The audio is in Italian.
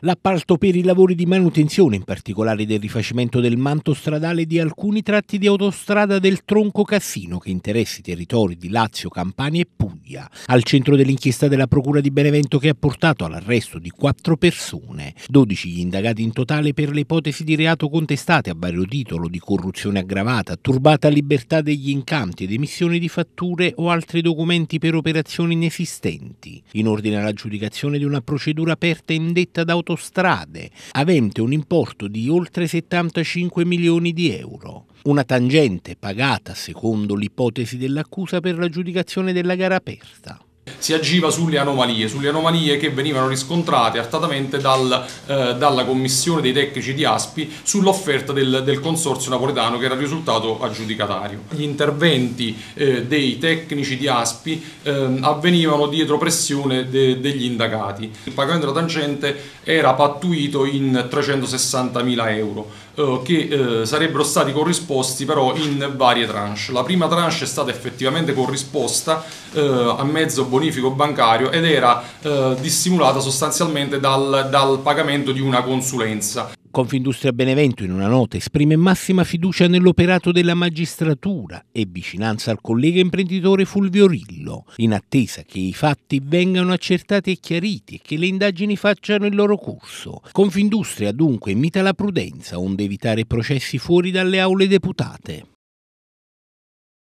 l'appalto per i lavori di manutenzione, in particolare del rifacimento del manto stradale di alcuni tratti di autostrada del tronco Cassino che interessa i territori di Lazio, Campania e Puglia, al centro dell'inchiesta della Procura di Benevento che ha portato all'arresto di quattro persone, 12 gli indagati in totale per le ipotesi di reato contestate a vario titolo di corruzione aggravata, turbata libertà degli incanti ed emissione di fatture o altri documenti per operazioni inesistenti, in ordine all'aggiudicazione di una procedura aperta indetta da autostrada, autostrade, avente un importo di oltre 75 milioni di euro. Una tangente pagata, secondo l'ipotesi dell'accusa, per l'aggiudicazione della gara aperta si agiva sulle anomalie, sulle anomalie che venivano riscontrate artatamente dal, eh, dalla commissione dei tecnici di Aspi sull'offerta del, del, consorzio napoletano che era risultato aggiudicatario. Gli interventi eh, dei tecnici di Aspi eh, avvenivano dietro pressione de, degli indagati. Il pagamento della tangente era pattuito in 360.000 euro eh, che eh, sarebbero stati corrisposti però in varie tranche. La prima tranche è stata effettivamente corrisposta eh, a mezzo bonifico bonifico bancario ed era eh, dissimulata sostanzialmente dal, dal pagamento di una consulenza. Confindustria Benevento in una nota esprime massima fiducia nell'operato della magistratura e vicinanza al collega imprenditore Fulvio Rillo, in attesa che i fatti vengano accertati e chiariti e che le indagini facciano il loro corso. Confindustria dunque imita la prudenza onde evitare processi fuori dalle aule deputate.